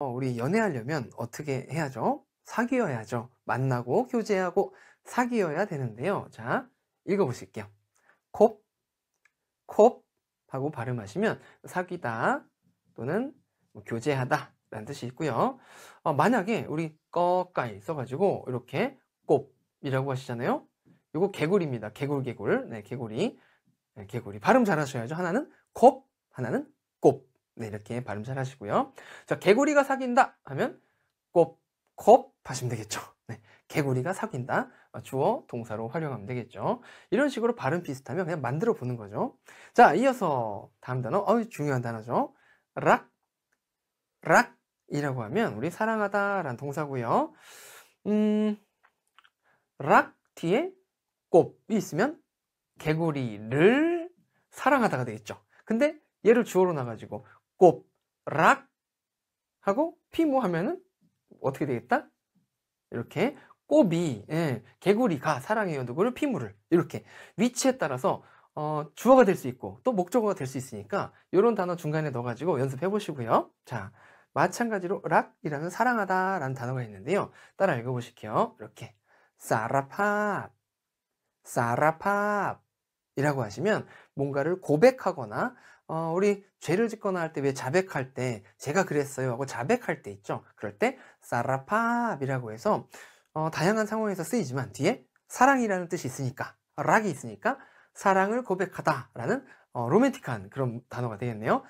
어, 우리 연애하려면 어떻게 해야죠? 사귀어야죠. 만나고 교제하고 사귀어야 되는데요. 자, 읽어보실게요. 콥, 콥 하고 발음하시면 사귀다 또는 뭐 교제하다 라는 뜻이 있고요. 어, 만약에 우리 꺼까있어가지고 이렇게 꼽이라고 하시잖아요. 이거 개구리입니다. 개굴개굴. 개굴. 네, 개구리. 네, 개구리. 발음 잘 하셔야죠. 하나는 곱, 하나는 네, 이렇게 발음 잘 하시고요. 자, 개구리가 사귄다 하면 꼽곱 하시면 되겠죠. 네, 개구리가 사귄다. 아, 주어 동사로 활용하면 되겠죠. 이런 식으로 발음 비슷하면 그냥 만들어 보는 거죠. 자, 이어서 다음 단어. 어, 중요한 단어죠. 락, 락 이라고 하면 우리 사랑하다 란 동사고요. 음, 락 뒤에 곱이 있으면 개구리를 사랑하다가 되겠죠. 근데 얘를 주어로 놔가지고 곱락 하고 피무 하면은 어떻게 되겠다? 이렇게 꼬비, 예, 개구리가 사랑해요 누구를 피무를 이렇게 위치에 따라서 어, 주어가 될 수 있고 또 목적어가 될 수 있으니까 이런 단어 중간에 넣어가지고 연습해 보시고요. 자, 마찬가지로 락이라는 사랑하다라는 단어가 있는데요. 따라 읽어보실게요. 이렇게 사라팝, 사라팝이라고 하시면 뭔가를 고백하거나 어, 우리 죄를 짓거나 할 때 왜 자백할 때 제가 그랬어요 하고 자백할 때 있죠. 그럴 때 사라팝이라고 해서 어, 다양한 상황에서 쓰이지만 뒤에 사랑이라는 뜻이 있으니까 락이 있으니까 사랑을 고백하다라는 어, 로맨틱한 그런 단어가 되겠네요.